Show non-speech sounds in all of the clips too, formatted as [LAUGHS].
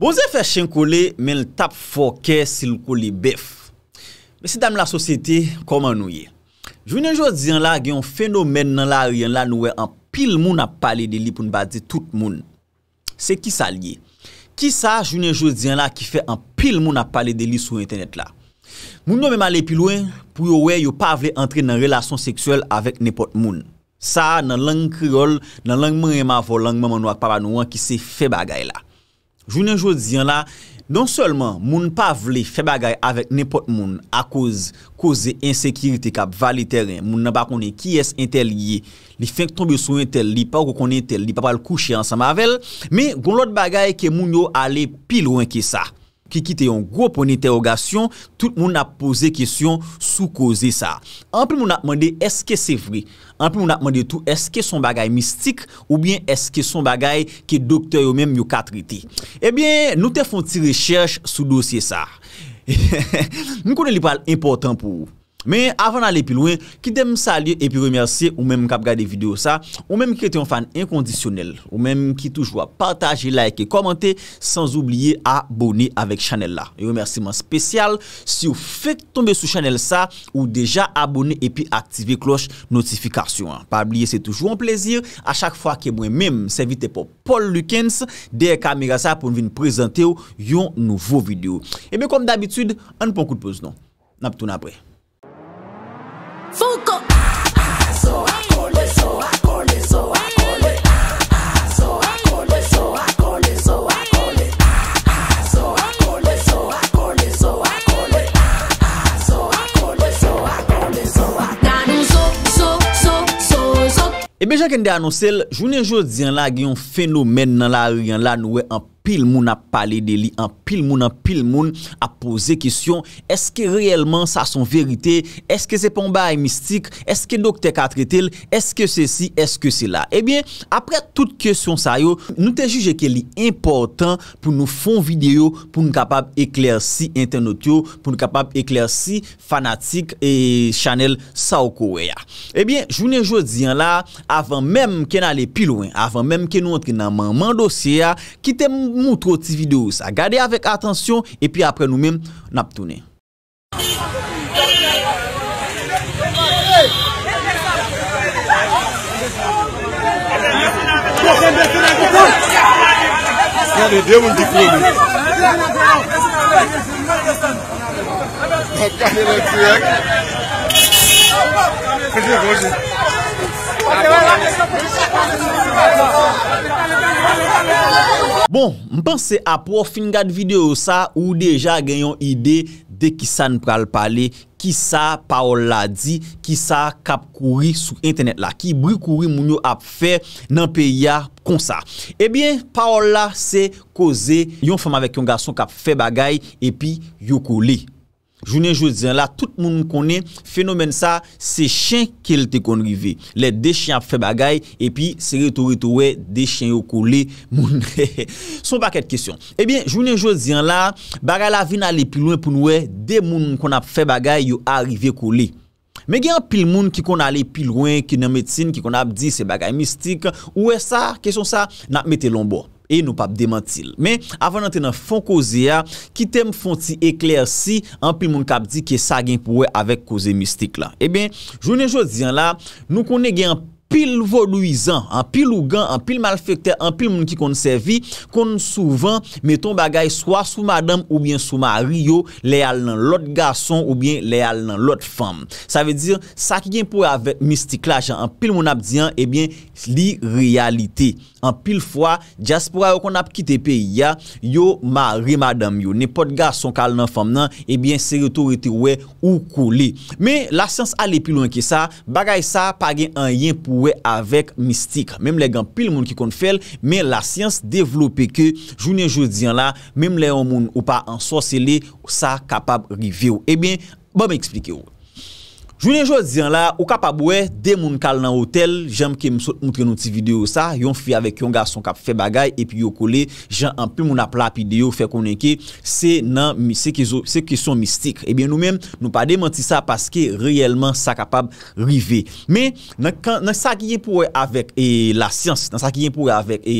Boze fè chen kou le men l tap fò kè sil kou le bèf. Mè si dam la sosyete, koman nou ye? Jounen jò diyan la gen yon fenomen nan la riyan la nou we an pil moun ap pale de li pou nbazi tout moun. Se ki sa liye? Ki sa jounen jò diyan la ki fè an pil moun ap pale de li sou internet la? Moun nou men male pil ouen pou yo we yo pa vle entre nan relasyon seksuel avèk nepot moun. Sa nan lang kriol nan lang mwen ema volan mwen mwen wak pa ba nou an ki se fe bagay la. Jouni anjou diyan la, non selman moun pa vle fe bagay avek nepot moun a koze insekiriti kap vali teren. Moun nan pa konen ki es entel yi, li fenk tombe sou entel, li pa ou konen entel, li pa pal kouche ansan mavel. Me goun lot bagay ke moun yo ale pil ou enke sa. ki ki te yon gwo pon interogasyon, tout moun ap pose kisyon sou koze sa. Anpil moun ap mwande eske se vri, anpil moun ap mwande tou eske son bagay mistik, oubyen eske son bagay ki doktor yo menm yo katriti. Ebyen, eh nou te fon ti rechers sou dosye sa. [LAUGHS] Nou konen li pal important pou ou. Men, avan ale pi louen, ki dem sa liye epi remersi ou menm kap gade video sa, ou menm ki te yon fan inkondisyonel, ou menm ki toujwa pataje, like e komante, sans oubliye abone avek chanel la. E remersi man spesyal, si ou fek tombe sou chanel sa, ou deja abone epi aktive kloche notifikasyon. Pa oubliye se toujwen plezir, a chak fwa ke mwen menm se evite pou Paul Lukens, D.K. Migasa pou nou vin prezante yo yon nouvo video. E men, konm dabitud, an bon pou an kout pouz non. Nap ton apre. Fouko A a zo akole, zo akole, zo akole A a zo akole, zo akole, zo akole A a zo akole, zo akole, zo akole A a zo akole, zo akole, zo akole Danou zok, zok, zok, zok, zok E bejan ken de anou sel, jounen jous diyan la Giyon fenomen nan la yon lan wè an pou pil moun ap pale de li an, pil moun an, pil moun ap pose kisyon eske reyelman sa son verite eske se pon bae mistik eske dok te ka tre tel, eske se si eske se la, ebyen apre tout kisyon sa yo, nou te juje ke li importan pou nou fon video pou nou kapab ekler si internet yo, pou nou kapab ekler si fanatik e chanel sa ou kowe ya, ebyen jounen jodi an la, avan mem ken ale pi louen, avan mem ken nou entri nan man man dosye ya, kite moun montre montrer petit vidéo. Ça. Gardez avec attention et puis après nous-mêmes, nous Bon, mpense ap ou fin gade video sa ou deja genyon ide de ki sa n pral pale, ki sa paol la di, ki sa kap kouri sou internet la, ki brou kouri moun yo ap fe nan peya kon sa. Ebyen, paol la se koze yon foma vek yon gason kap fe bagay epi yon kou li. Jounen jounen la, tout moun konen fenomen sa, se chen ke lte kon rive. Le de chen ap fe bagay, epi se reto reto we, de chen yo kole moun. [LAUGHS] Son pa ket kesyon. Ebyen, jounen jounen la, bagay la vi nale pilouen pou noue, de moun kon ap fe bagay yo arive kole. Me gen pil moun ki kon ale pilouen, ki nan medsine, ki kon ap di se bagay mistik. Ouwe sa, kesyon sa, nap mete lombo. E nou pap demantil. Men, avan nan tenan fon koze ya, ki tem fon ti ekler si, an pil moun kap di ki sa gen pouwe avèk koze mistik la. E ben, jounen joun diyan la, nou konen gen an pil volouizan, an pil lougan, an pil malfekte, an pil moun ki konen servi, konen souvan, meton bagay, swa sou madam ou bien sou mariyo, le al nan lot gason ou bien le al nan lot fam. Sa ve diyan, sa ki gen pouwe avèk mistik la, jan an pil moun ap diyan, e ben, li realite. An pil fwa, diaspora yo kon ap kitepe ya, yo ma rimadam yo. Ne pot ga son kal nan fam nan, ebyen eh se retorite we ou kou li. Men la sians ale pil lon ke sa, bagay sa pa gen an yen pou we avek mistik. Mem le gen pil moun ki kon fel, men la sians devlope ke jounen joudian la, mem le yon moun ou pa ansos ele, sa kapab rive yo. Ebyen, eh ba bon, me eksplike yo. Jounen jò diyan la, ou kapab wè, de moun kal nan hotel, jèm ke msot moutre nou ti video sa, yon fi avèk yon ga son kap fè bagay, epi yon kole, jèm anpè moun aplap ideyo fè konenke, se nan se kison mistik. Ebyen nou mèm nou pa demanti sa paske reyèlman sa kapab rive. Me, nan sa ki yon pou wè avèk e la siyans, nan sa ki yon pou wè avèk e...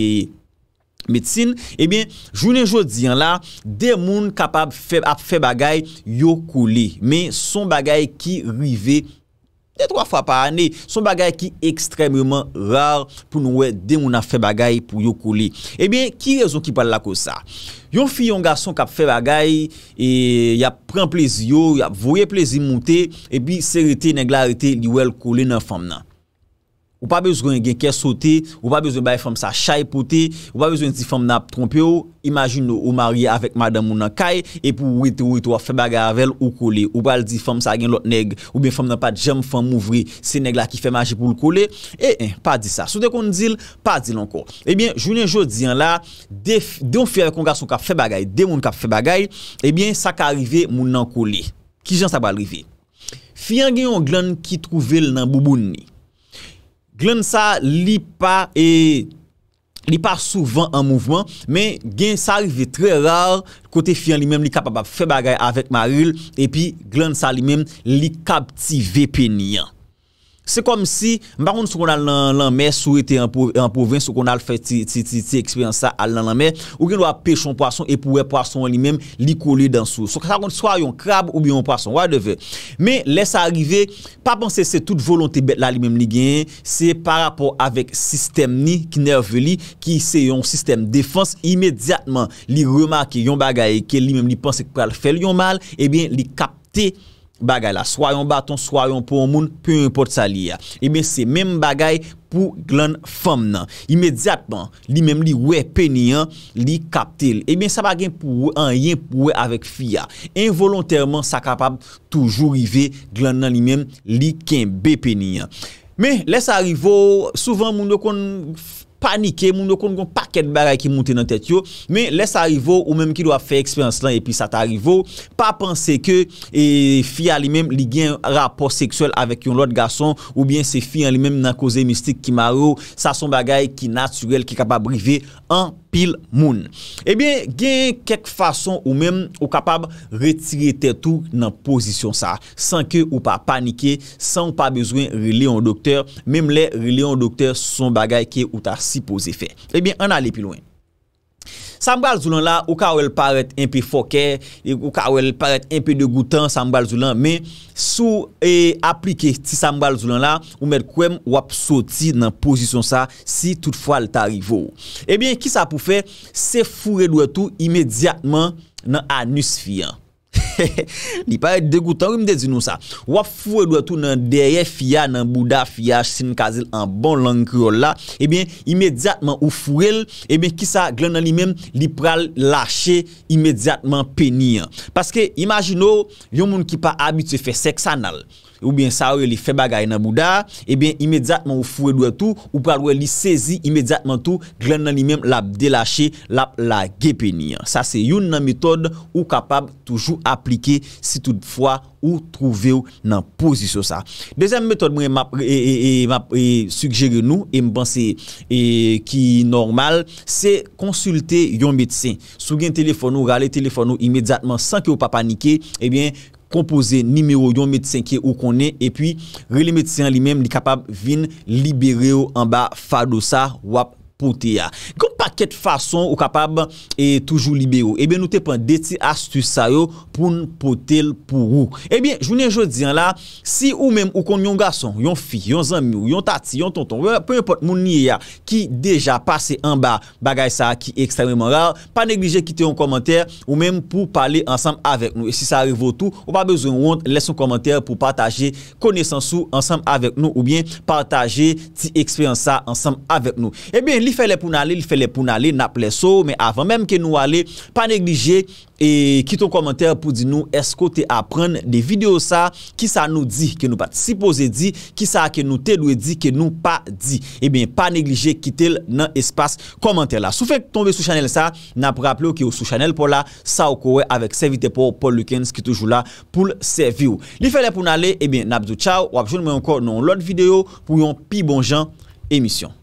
Mèdsine, ebyen, jounen joun diyan la, demoun kapap ap fè bagay yo koulé. Men, son bagay ki rive, de 3 fwa pa anè, son bagay ki ekstremlyman rar pou nou wè demoun ap fè bagay pou yo koulé. Ebyen, ki rezon ki pal la kousa? Yon fi yon gason kap fè bagay, e yap pren plezi yo, yap vwoye plezi moutè, ebi serite neglarite li wèl koulé nan fam nan. Ou pa bezwen gen kè sote, ou pa bezwen bay fèm sa chay pote, ou pa bezwen di fèm nan trompè ou, imajin nou ou marye avèk madame moun nan kay, epou wè te wè te wè fèm bagay avèl ou kole. Ou pa l di fèm sa gen lot neg, ou ben fèm nan pat jèm fèm mouvri, se neg la ki fèm aje pou l kole. E, e, pa di sa. Sote kon dil, pa dil anko. Ebyen, jounen jò diyan la, de yon fè yon kongas yon kap fèm bagay, de yon kap fèm bagay, ebyen, sa ka arrive moun nan kole. Ki jan sa ba arrive? Fi yon gen yon glan ki trouve l nan Glen sa e, li pa souvan an mouvman, men gen sa arrive tre rar, kote fiyan li men li kapapap fe bagay avet Marul, epi glen sa li men li kaptive penyant. Se kom si, mbakon sou kon al nan lanmen sou ete anpoven, sou kon al fe ti ti ti ti eksperyansa al nan lanmen, ou gen do a pechon pwason e pouwe pwason li men li kole dan sou. So kata kon sou a yon krab ou bi yon pwason, wadeve. Me lesa arrive, pa pense se tout volonté bet la li men li gen, se par rapport avek sistem ni, kinerve li, ki se yon sistem defanse, imediatman li remarke yon bagaye ke li men li pense kwa al fel yon mal, e eh ben li kapte yon mal. bagay la, swa yon baton, swa yon pou moun, peu import sa li ya. E eh ben se mem bagay pou glan fam nan. Imediatman, li mem li we pe niyan, li kapte e eh ben sa bagay pou we, an yon pou we avek fi ya. Envolonterman sa kapab toujou rive glan nan li men, li ken be pe niyan. Men, lesa arrivo souvan moun do konn panike, moun nou kon kon paket bagay ki moun te nan tet yo, men lese arivo ou menm ki do ap fe eksperans lan epi sa ta arivo, pa panse ke e, fi a li menm li gen rapor seksuel avek yon lot gason, ou bien se fi a li menm nan koze mistik ki maro, sa son bagay ki natyrel ki kapa brive, an, pil moun. Ebyen gen kek fason ou men ou kapab retire te tou nan pozisyon sa san ke ou pa panike san ou pa bezwen rile yon dokter menm le rile yon dokter son bagay ke ou ta si poze fe. Ebyen an ale pil moun. Sambal zoulan la, ou ka ou el paret en pe fokè, ou ka ou el paret en pe degoutan sambal zoulan, men sou e aplike ti sambal zoulan la, ou men kouem wap soti nan pozisyon sa si toutfwa lita rivo. Ebyen, ki sa pou fe, se fure dwe tou imediatman nan anus fiyan. [LAUGHS] Li pa et degoutan, wè mde di nou sa? Wap fwèl wè tou nan D.F. ya, nan Boudaf ya, sin kazil an bon langri yo la, ebyen, imediatman ou fwèl, ebyen, ki sa glen nan li men, li pral lache imediatman peni. Paske, imajino, yon moun ki pa abit se fè seks anal. oubyen sa ouye li febagay eh nan mouda, ebyen imedjatman ou fwe dwe tou, ou pral ouye li sezi imedjatman tou, glen nan li menm lap delache, lap la gepeni. Sa se yon nan metode ou kapab toujou aplike si toutfwa ou trouve ou nan pozisyon sa. Dezem metode mwen m ap sugere nou, e m panse ki normal, se konsulte yon medsen. Sou gen telefon ou gale telefon ou imedjatman san ki ou pa panike, ebyen eh konsulte, kompoze nimeyo yon medisyen ki ou konen, epi re le medisyen li menm li kapab vin libere ou anba fado sa wap konen. pou te ya. Koun pa ket fason ou kapab e toujou libe ou, e ben nou te pon de ti astu sa yo pou nou pote l pou ou. E ben jounen joun diyan la, si ou men ou kon yon gason, yon fi, yon zami, yon tati, yon tonton, pou yon pot moun ni ya ki deja pase an ba bagay sa ki ekstremement rar, pa neglije kite yon komenter ou men pou pale ansam avek nou. E si sa revotou ou pa bezoun woun, lese yon komenter pou pataje konesansou ansam avek nou ou bien pataje ti eksperyansa ansam avek nou. E ben li Li fele pou nale, li fele pou nale, na ple sou, men avan menm ke nou ale, pa neglije, e kiton komentèr pou di nou, esko te apren de video sa, ki sa nou di, ki nou pati si pose di, ki sa a ke nou telwe di, ki nou pa di. E eh ben, pa neglije, kitel nan espas komentèr la. Sou fek tombe sou chanel sa, na pou rapple ou ki ou sou chanel pou la, sa ou kowe, avek servite pou Paul Lukens, ki toujou la pou l'servi eh ou. Li fele pou nale, e ben, nabzou tchaw, wapjoun mwen kon nou lout videyo, pou yon pi bonjan emisyon.